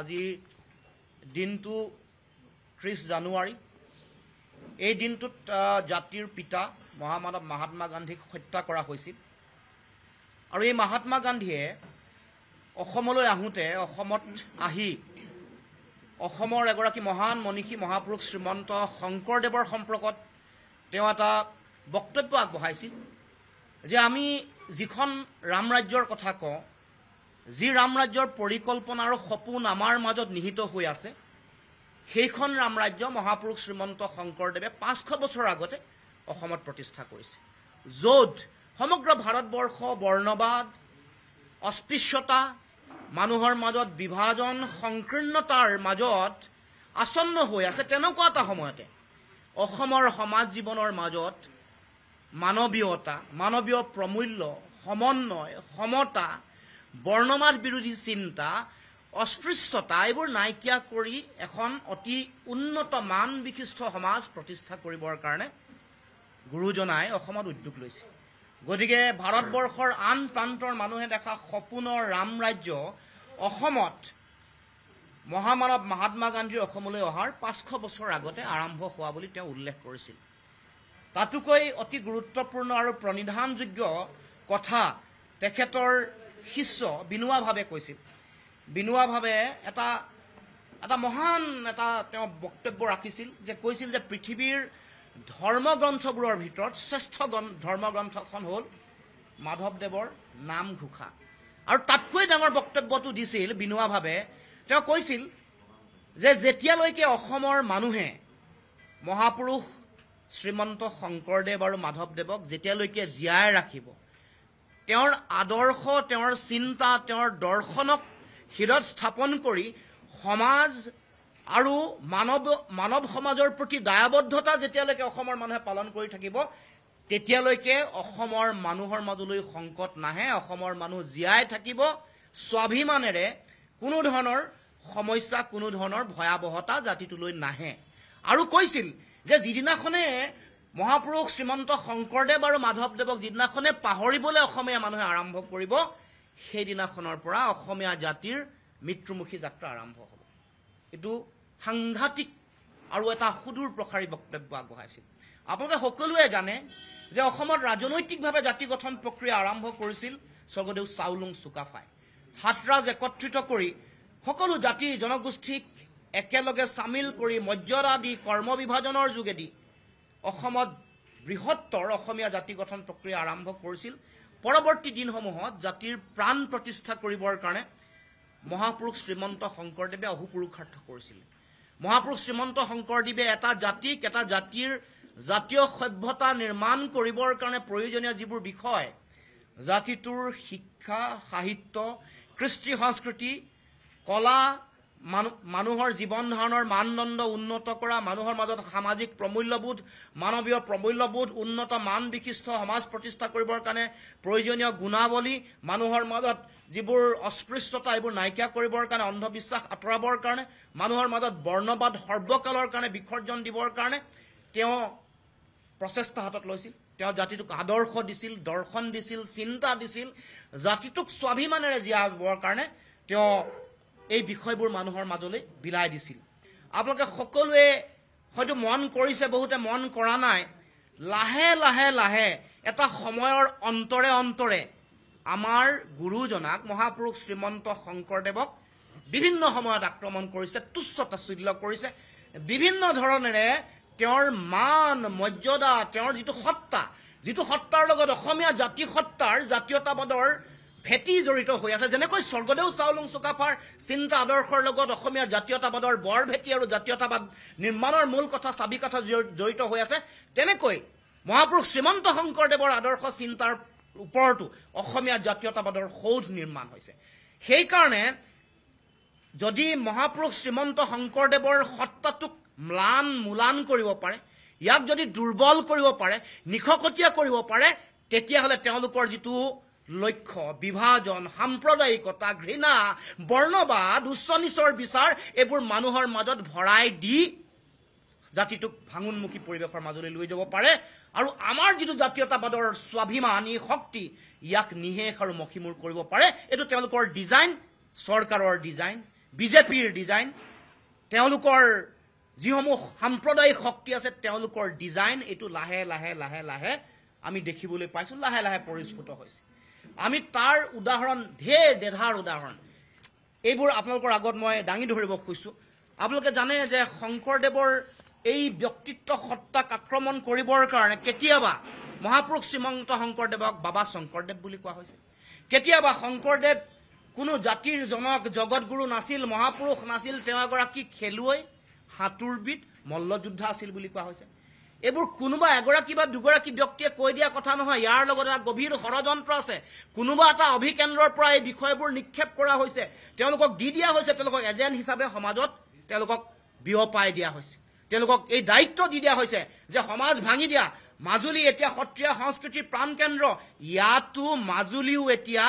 আজি দিনটো ত্ৰিছ জানুৱাৰী এই দিনটোত জাতিৰ পিতা মহামানৱ মহাত্মা গান্ধীক হত্যা কৰা হৈছিল আৰু এই মহাত্মা গান্ধীয়ে অসমলৈ আহোঁতে অসমত আহি অসমৰ এগৰাকী মহান মনীষী মহাপুৰুষ শ্ৰীমন্ত শংকৰদেৱৰ সম্পৰ্কত তেওঁ এটা বক্তব্য আগবঢ়াইছিল যে আমি যিখন ৰাম ৰাজ্যৰ কথা কওঁ যি ৰাম ৰাজ্যৰ পৰিকল্পনা আৰু সপোন আমাৰ মাজত নিহিত হৈ আছে সেইখন ৰামৰাজ্য মহাপুৰুষ শ্ৰীমন্ত শংকৰদেৱে পাঁচশ বছৰ আগতে অসমত প্ৰতিষ্ঠা কৰিছে য'ত সমগ্ৰ ভাৰতবৰ্ষ বৰ্ণবাদ অস্পৃশ্যতা মানুহৰ মাজত বিভাজন সংকীৰ্ণতাৰ মাজত আচন্ন হৈ আছে তেনেকুৱা এটা সময়তে অসমৰ সমাজ জীৱনৰ মাজত মানৱীয়তা মানৱীয় প্ৰমূল্য সমন্বয় সমতা বৰ্ণবাদ বিৰোধী চিন্তা অস্পৃশ্যতা এইবোৰ নাইকিয়া কৰি এখন অতি উন্নত মান বিশিষ্ট সমাজ প্ৰতিষ্ঠা কৰিবৰ কাৰণে গুৰুজনাই অসমত উদ্যোগ লৈছে গতিকে ভাৰতবৰ্ষৰ আন প্ৰান্তৰ মানুহে দেখা সপোনৰ ৰাম ৰাজ্য অসমত মহামানৱ মহাত্মা গান্ধীৰ অসমলৈ অহাৰ পাঁচশ বছৰ আগতে আৰম্ভ হোৱা বুলি তেওঁ উল্লেখ কৰিছিল তাতোকৈ অতি গুৰুত্বপূৰ্ণ আৰু প্ৰণিধানযোগ্য কথা তেখেতৰ শিষ্য বিনোৱাভাৱে কৈছিল বিনোৱাভাৱে এটা এটা মহান এটা তেওঁ বক্তব্য ৰাখিছিল যে কৈছিল যে পৃথিৱীৰ ধৰ্মগ্ৰন্থবোৰৰ ভিতৰত শ্ৰেষ্ঠ ধৰ্মগ্ৰন্থখন হ'ল মাধৱদেৱৰ নামঘোষা আৰু তাতকৈ ডাঙৰ বক্তব্যটো দিছিল বিনোৱাভাৱে তেওঁ কৈছিল যে যেতিয়ালৈকে অসমৰ মানুহে মহাপুৰুষ শ্ৰীমন্ত শংকৰদেৱ আৰু মাধৱদেৱক যেতিয়ালৈকে জীয়াই ৰাখিব তেওঁৰ আদৰ্শ তেওঁৰ চিন্তা তেওঁৰ দৰ্শনক শিৰত স্থাপন কৰি সমাজ আৰু মানৱ মানৱ সমাজৰ প্ৰতি দায়বদ্ধতা যেতিয়ালৈকে অসমৰ মানুহে পালন কৰি থাকিব তেতিয়ালৈকে অসমৰ মানুহৰ মাজলৈ সংকট নাহে অসমৰ মানুহ জীয়াই থাকিব স্বাভিমানেৰে কোনো ধৰণৰ সমস্যা কোনো ধৰণৰ ভয়াৱহতা জাতিটোলৈ নাহে আৰু কৈছিল যে যিদিনাখনে মহাপুৰুষ শ্ৰীমন্ত শংকৰদেৱ আৰু মাধৱদেৱক যিদিনাখনে পাহৰিবলৈ অসমীয়া মানুহে আৰম্ভ কৰিব সেইদিনাখনৰ পৰা অসমীয়া জাতিৰ মৃত্যুমুখী যাত্ৰা আৰম্ভ হ'ব এইটো সাংঘাতিক আৰু এটা সুদূৰ প্ৰসাৰী বক্তব্য আগবঢ়াইছিল আপোনালোকে সকলোৱে জানে যে অসমত ৰাজনৈতিকভাৱে জাতি গঠন প্ৰক্ৰিয়া আৰম্ভ কৰিছিল স্বৰ্গদেউ চাউলুং চুকাফাই সাতৰাজ একত্ৰিত কৰি সকলো জাতি জনগোষ্ঠীক একেলগে চামিল কৰি মৰ্যাদা দি কৰ্ম বিভাজনৰ যোগেদি অসমত বৃহত্তৰ অসমীয়া জাতি গঠন প্ৰক্ৰিয়া আৰম্ভ কৰিছিল পৰৱৰ্তী দিনসমূহত জাতিৰ প্ৰাণ প্ৰতিষ্ঠা কৰিবৰ কাৰণে মহাপুৰুষ শ্ৰীমন্ত শংকৰদেৱে অহুপুৰুষাৰ্থ কৰিছিল মহাপুৰুষ শ্ৰীমন্ত শংকৰদেৱে এটা জাতিক এটা জাতিৰ জাতীয় সভ্যতা নিৰ্মাণ কৰিবৰ কাৰণে প্ৰয়োজনীয় যিবোৰ বিষয় জাতিটোৰ শিক্ষা সাহিত্য কৃষ্টি সংস্কৃতি কলা মানুহৰ জীৱন ধাৰণৰ মানদণ্ড উন্নত কৰা মানুহৰ মাজত সামাজিক প্ৰমূল্যবোধ মানৱীয় প্ৰমূল্যবোধ উন্নত মান বিশিষ্ট সমাজ প্ৰতিষ্ঠা কৰিবৰ কাৰণে প্ৰয়োজনীয় গুণাৱলী মানুহৰ মাজত যিবোৰ অস্পৃশ্যতা এইবোৰ নাইকিয়া কৰিবৰ কাৰণে অন্ধবিশ্বাস আঁতৰাবৰ কাৰণে মানুহৰ মাজত বৰ্ণবাদ সৰ্বকালৰ কাৰণে বিসৰ্জন দিবৰ কাৰণে তেওঁ প্ৰচেষ্টা হাতত লৈছিল তেওঁ জাতিটোক আদৰ্শ দিছিল দৰ্শন দিছিল চিন্তা দিছিল জাতিটোক স্বাভিমানেৰে জীয়াবৰ কাৰণে তেওঁ এই বিষয়বোৰ মানুহৰ মাজলৈ বিলাই দিছিল আপোনালোকে সকলোৱে হয়তো মন কৰিছে বহুতে মন কৰা নাই লাহে লাহে লাহে এটা সময়ৰ অন্তৰে অন্তৰে আমাৰ গুৰুজনাক মহাপুৰুষ শ্ৰীমন্ত শংকৰদেৱক বিভিন্ন সময়ত আক্ৰমণ কৰিছে তুচ্ছ তাচুল্য কৰিছে বিভিন্ন ধৰণেৰে তেওঁৰ মান মৰ্যাদা তেওঁৰ যিটো সত্তা যিটো সত্তাৰ লগত অসমীয়া জাতি সত্তাৰ জাতীয়তাবাদৰ ভেটি জড়িত হৈ আছে যেনেকৈ স্বৰ্গদেউ চাওলুং চুকাফাৰ চিন্তা আদৰ্শৰ লগত অসমীয়া জাতীয়তাবাদৰ বৰ ভেটি আৰু জাতীয়তাবাদ নিৰ্মাণৰ মূল কথা চাবি কথা জড়িত হৈ আছে তেনেকৈ মহাপুৰুষ শ্ৰীমন্ত শংকৰদেৱৰ আদৰ্শ চিন্তাৰ ওপৰতো অসমীয়া জাতীয়তাবাদৰ সৌধ নিৰ্মাণ হৈছে সেইকাৰণে যদি মহাপুৰুষ শ্ৰীমন্ত শংকৰদেৱৰ সত্তাটোক ম্লান মূলান কৰিব পাৰে ইয়াক যদি দুৰ্বল কৰিব পাৰে নিশকটীয়া কৰিব পাৰে তেতিয়াহ'লে তেওঁলোকৰ যিটো লক্ষ্য বিভাজন সাম্প্ৰদায়িকতা ঘৃণা বৰ্ণবাদ উচ্চ নিচৰ বিচাৰ এইবোৰ মানুহৰ মাজত ভৰাই দি জাতিটোক ভাঙোনমুখী পৰিৱেশৰ মাজলৈ লৈ যাব পাৰে আৰু আমাৰ যিটো জাতীয়তাবাদৰ স্বাভিমান ই শক্তি ইয়াক নিশেষ আৰু মষিমূৰ কৰিব পাৰে এইটো তেওঁলোকৰ ডিজাইন চৰকাৰৰ ডিজাইন বিজেপিৰ ডিজাইন তেওঁলোকৰ যিসমূহ সাম্প্ৰদায়িক শক্তি আছে তেওঁলোকৰ ডিজাইন এইটো লাহে লাহে লাহে লাহে আমি দেখিবলৈ পাইছোঁ লাহে লাহে পৰিস্ফুট হৈছে আমি তাৰ উদাহৰণ ঢেৰ দেধাৰ উদাহৰণ এইবোৰ আপোনালোকৰ আগত মই দাঙি ধৰিব খুজিছোঁ আপোনালোকে জানে যে শংকৰদেৱৰ এই ব্যক্তিত্ব সত্তাক আক্ৰমণ কৰিবৰ কাৰণে কেতিয়াবা মহাপুৰুষ শ্ৰীমন্ত শংকৰদেৱক বাবা শংকৰদেৱ বুলি কোৱা হৈছে কেতিয়াবা শংকৰদেৱ কোনো জাতিৰ জনক জগতগুৰু নাছিল মহাপুৰুষ নাছিল তেওঁ এগৰাকী খেলুৱৈ সাঁতোৰবিদ মল্লযোদ্ধা আছিল বুলি কোৱা হৈছে এইবোৰ কোনোবা এগৰাকী বা দুগৰাকী ব্যক্তিয়ে কৈ দিয়া কথা নহয় ইয়াৰ লগত এটা গভীৰ ষড়যন্ত্ৰ আছে কোনোবা এটা অভিকেন্দ্ৰৰ পৰা এই বিষয়বোৰ নিক্ষেপ কৰা হৈছে তেওঁলোকক দি দিয়া হৈছে তেওঁলোকক এজেণ্ট হিচাপে সমাজত তেওঁলোকক বিয়পাই দিয়া হৈছে তেওঁলোকক এই দায়িত্ব দি দিয়া হৈছে যে সমাজ ভাঙি দিয়া মাজুলী এতিয়া সত্ৰীয়া সংস্কৃতিৰ প্ৰাণ কেন্দ্ৰ ইয়াতো মাজুলীও এতিয়া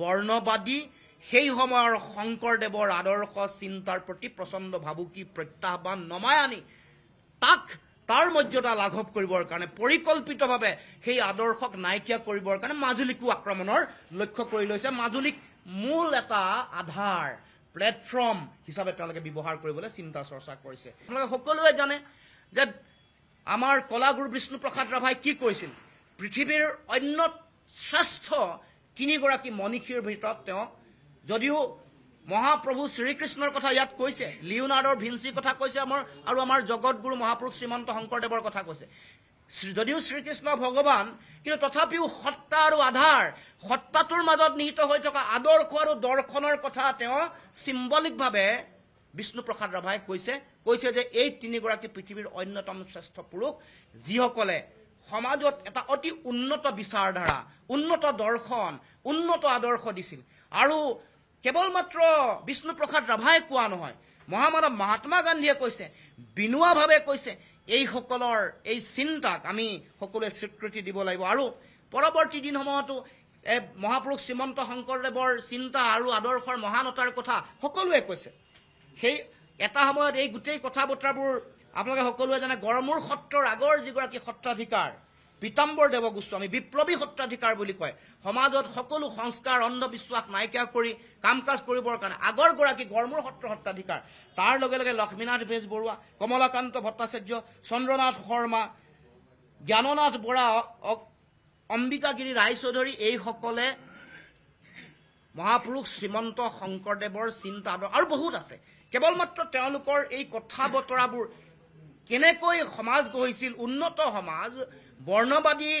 বৰ্ণবাদী সেই সময়ৰ শংকৰদেৱৰ আদৰ্শ চিন্তাৰ প্ৰতি প্ৰচণ্ড ভাবুকি প্ৰত্যাহ্বান নমাই আনি তাক তাৰ মৰ্যাদা লাঘৱ কৰিবৰ কাৰণে পৰিকল্পিতভাৱে সেই আদৰ্শক নাইকিয়া কৰিবৰ কাৰণে মাজুলীকো আক্ৰমণৰ লক্ষ্য কৰি লৈছে মাজুলীক মূল এটা আধাৰ প্লেটফৰ্ম হিচাপে তেওঁলোকে ব্যৱহাৰ কৰিবলৈ চিন্তা চৰ্চা কৰিছে তেওঁলোকে সকলোৱে জানে যে আমাৰ কলাগুৰু বিষ্ণুপ্ৰসাদ ৰাভাই কি কৈছিল পৃথিৱীৰ অন্য শ্ৰেষ্ঠ তিনিগৰাকী মনীষীৰ ভিতৰত তেওঁ যদিও মহাপ্ৰভু শ্ৰীকৃষ্ণৰ কথা ইয়াত কৈছে লিঅনাৰ্ডৰ ভিঞ্চিৰ কথা কৈছে আমাৰ আৰু আমাৰ জগতগুৰু মহাপুৰুষ শ্ৰীমন্ত শংকৰদেৱৰ কথা কৈছে যদিও শ্ৰীকৃষ্ণ ভগৱান কিন্তু তথাপিও সত্তা আৰু আধাৰ সত্তাটোৰ মাজত নিহিত হৈ থকা আদৰ্শ আৰু দৰ্শনৰ কথা তেওঁ চিম্বলিকভাৱে বিষ্ণুপ্ৰসাদ ৰাভাই কৈছে কৈছে যে এই তিনিগৰাকী পৃথিৱীৰ অন্যতম শ্ৰেষ্ঠ পুৰুষ যিসকলে সমাজত এটা অতি উন্নত বিচাৰধাৰা উন্নত দৰ্শন উন্নত আদৰ্শ দিছিল আৰু কেৱল মাত্ৰ বিষ্ণুপ্ৰসাদ ৰাভাই কোৱা নহয় মহামানৱ মহাত্মা গান্ধীয়ে কৈছে বিনোৱাভাৱে কৈছে এইসকলৰ এই চিন্তাক আমি সকলোৱে স্বীকৃতি দিব লাগিব আৰু পৰৱৰ্তী দিনসমূহতো মহাপুৰুষ শ্ৰীমন্ত শংকৰদেৱৰ চিন্তা আৰু আদৰ্শৰ মহানতাৰ কথা সকলোৱে কৈছে সেই এটা সময়ত এই গোটেই কথা বতৰাবোৰ আপোনালোকে সকলোৱে জানে গড়মূৰ সত্ৰৰ আগৰ যিগৰাকী সত্ৰাধিকাৰ পীতাম্বৰ দেৱ গোস্বামী বিপ্লৱী সত্ৰাধিকাৰ বুলি কয় সমাজত সকলো সংস্কাৰ অন্ধবিশ্বাস নাইকিয়া কৰি কাম কাজ কৰিবৰ কাৰণে আগৰ গৰাকী গড়মূৰ সত্ৰ সত্ৰাধিকাৰ তাৰ লগে লগে লক্ষ্মীনাথ বেজবৰুৱা কমলাকান্ত ভট্টাচাৰ্য চন্দ্ৰনাথ শৰ্মা জ্ঞাননাথ বৰা অম্বিকাগিৰি ৰায়চৌধুৰী এইসকলে মহাপুৰুষ শ্ৰীমন্ত শংকৰদেৱৰ চিন্তা আৰু বহুত আছে কেৱল মাত্ৰ তেওঁলোকৰ এই কথা বতৰাবোৰ কেনেকৈ সমাজ গঢ়িছিল উন্নত সমাজ বৰ্ণবাদী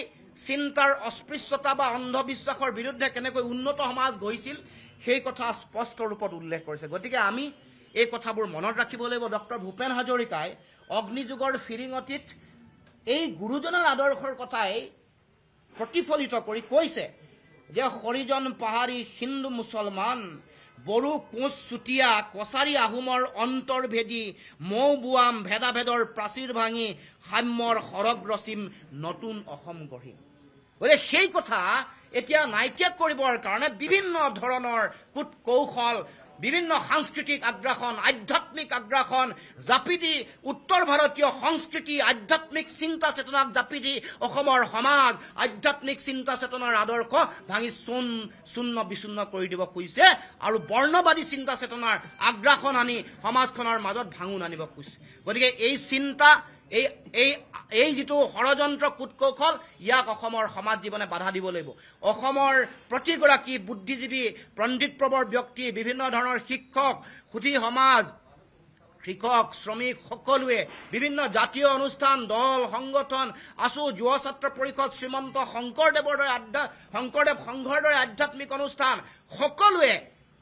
চিন্তাৰ অস্পৃশ্যতা বা অন্ধবিশ্বাসৰ বিৰুদ্ধে কেনেকৈ উন্নত সমাজ গৈছিল সেই কথা স্পষ্ট ৰূপত উল্লেখ কৰিছে গতিকে আমি এই কথাবোৰ মনত ৰাখিব লাগিব ডক্টৰ ভূপেন হাজৰিকাই অগ্নিযুগৰ ফিৰিঙতিত এই গুৰুজনাৰ আদৰ্শৰ কথাই প্ৰতিফলিত কৰি কৈছে যে হৰিজন পাহাৰী হিন্দু মুছলমান বড়ো কোচ চুতীয়া কছাৰী আহোমৰ অন্তৰ্ভেদী মৌ বোৱাম ভেদাভেদৰ প্ৰাচীৰ ভাঙি সাম্যৰ সৰগ ৰচিম নতুন অসম গঢ়িম গতিকে সেই কথা এতিয়া নাইকিয়া কৰিবৰ কাৰণে বিভিন্ন ধৰণৰ কূট কৌশল বিভিন্ন সাংস্কৃতিক আগ্ৰাসন আধ্যাত্মিক আগ্ৰাসন জাপি দি উত্তৰ ভাৰতীয় সংস্কৃতি আধ্যাত্মিক চিন্তা চেতনাক জাপি দি অসমৰ সমাজ আধ্যাত্মিক চিন্তা চেতনাৰ আদৰ্শ ভাঙি চূন চূন্য বিচূন্ন কৰি দিব খুজিছে আৰু বৰ্ণবাদী চিন্তা চেতনাৰ আগ্ৰাসন আনি সমাজখনৰ মাজত ভাঙোন আনিব খুজিছে গতিকে এই চিন্তা এই এই এই যিটো ষড়যন্ত্ৰ কুটকৌশল ইয়াক অসমৰ সমাজ জীৱনে বাধা দিব লাগিব অসমৰ প্ৰতিগৰাকী বুদ্ধিজীৱী পণ্ডিত প্ৰবৰ ব্যক্তি বিভিন্ন ধৰণৰ শিক্ষক সুধি সমাজ কৃষক শ্ৰমিক সকলোৱে বিভিন্ন জাতীয় অনুষ্ঠান দল সংগঠন আছো যুৱ ছাত্ৰ পৰিষদ শ্ৰীমন্ত শংকৰদেৱৰ দৰে শংকৰদেৱ সংঘৰ দৰে আধ্যাত্মিক অনুষ্ঠান সকলোৱে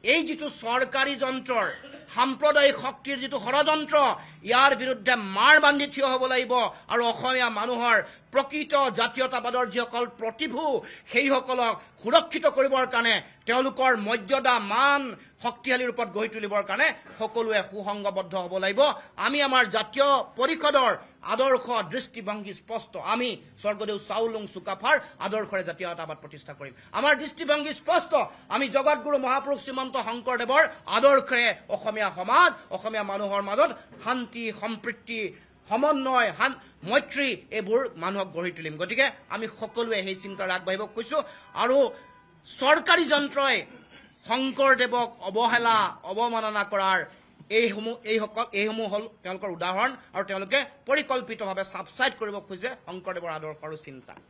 এই যিটো চৰকাৰী যন্ত্ৰৰ সাম্প্ৰদায়িক শক্তিৰ যিটো ষড়যন্ত্ৰ ইয়াৰ বিৰুদ্ধে মাৰ বান্ধি থিয় হ'ব লাগিব আৰু অসমীয়া মানুহৰ প্ৰকৃত জাতীয়তাবাদৰ যিসকল প্ৰতিভূ সেইসকলক সুৰক্ষিত কৰিবৰ কাৰণে তেওঁলোকৰ মৰ্যাদা মান শক্তিশালী ৰূপত গঢ়ি তুলিবৰ কাৰণে সকলোৱে সুসংগবদ্ধ হ'ব লাগিব আমি আমাৰ জাতীয় পৰিষদৰ আদৰ্শ দৃষ্টিভংগী স্পষ্ট আমি স্বৰ্গদেউ চাউলুং চুকাফাৰ আদৰ্শৰে জাতীয়তাবাদ প্ৰতিষ্ঠা কৰিম আমাৰ দৃষ্টিভংগী স্পষ্ট আমি জগতগুৰু মহাপুৰুষ শ্ৰীমন্ত শংকৰদেৱৰ আদৰ্শৰে অসমীয়া সমাজ অসমীয়া মানুহৰ মাজত শান্তি সম্প্ৰীতি সমন্বয় শান মৈত্ৰী এইবোৰ মানুহক গঢ়ি তুলিম গতিকে আমি সকলোৱে সেই চিন্তাৰে আগবাঢ়িব খুজিছোঁ আৰু চৰকাৰী যন্ত্ৰই শংকৰদেৱক অৱহেলা অৱমাননা কৰাৰ এইসমূহ এইসকল এইসমূহ হ'ল তেওঁলোকৰ উদাহৰণ আৰু তেওঁলোকে পৰিকল্পিতভাৱে ছাবচাইড কৰিব খুজিছে শংকৰদেৱৰ আদৰ্শ আৰু চিন্তা